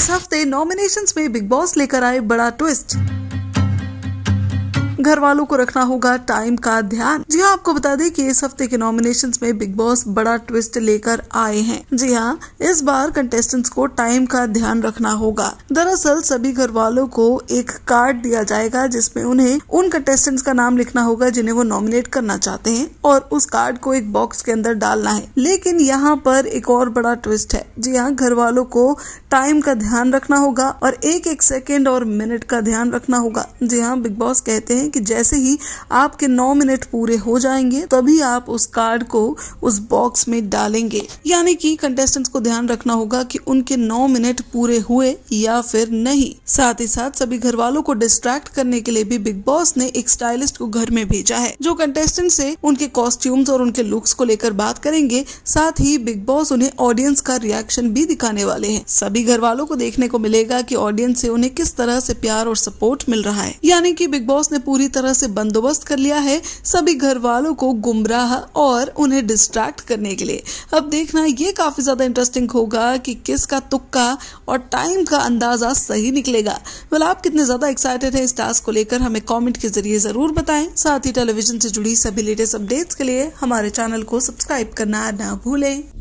इस हफ्ते नॉमिनेशंस में बिग बॉस लेकर आए बड़ा ट्विस्ट घर वालों को रखना होगा टाइम का ध्यान जी हाँ आपको बता दें कि इस हफ्ते के नॉमिनेशन में बिग बॉस बड़ा ट्विस्ट लेकर आए हैं जी हाँ इस बार कंटेस्टेंट्स को टाइम का ध्यान रखना होगा दरअसल सभी घर वालों को एक कार्ड दिया जाएगा जिसमें उन्हें उन कंटेस्टेंट्स का नाम लिखना होगा जिन्हें वो नॉमिनेट करना चाहते है और उस कार्ड को एक बॉक्स के अंदर डालना है लेकिन यहाँ पर एक और बड़ा ट्विस्ट है जी हाँ घर वालों को टाइम का ध्यान रखना होगा और एक एक सेकेंड और मिनट का ध्यान रखना होगा जी हाँ बिग बॉस कहते हैं हैं कि जैसे ही आपके नौ मिनट पूरे हो जाएंगे तभी आप उस कार्ड को उस बॉक्स में डालेंगे यानी कि कंटेस्टेंट्स को ध्यान रखना होगा कि उनके नौ मिनट पूरे हुए या फिर नहीं साथ ही साथ सभी घर वालों को डिस्ट्रैक्ट करने के लिए भी बिग बॉस ने एक स्टाइलिस्ट को घर में भेजा है जो कंटेस्टेंट से उनके कॉस्ट्यूम्स और उनके लुक्स को लेकर बात करेंगे साथ ही बिग बॉस उन्हें ऑडियंस का रिएक्शन भी दिखाने वाले हैं सभी घर वालों को देखने को मिलेगा कि ऑडियंस से उन्हें किस तरह से प्यार और सपोर्ट मिल रहा है यानी कि बिग बॉस ने पूरी पूरी तरह से बंदोबस्त कर लिया है सभी घर वालों को गुमराह और उन्हें डिस्ट्रैक्ट करने के लिए अब देखना ये काफी ज्यादा इंटरेस्टिंग होगा कि किसका तुक्का और टाइम का अंदाजा सही निकलेगा वेल आप कितने ज्यादा एक्साइटेड है इस टास्क को लेकर हमें कॉमेंट के जरिए जरूर बताएं साथ ही टेलीविजन से जुड़ी सभी लेटेस्ट अपडेट्स के लिए हमारे चैनल को सब्सक्राइब करना ना भूलें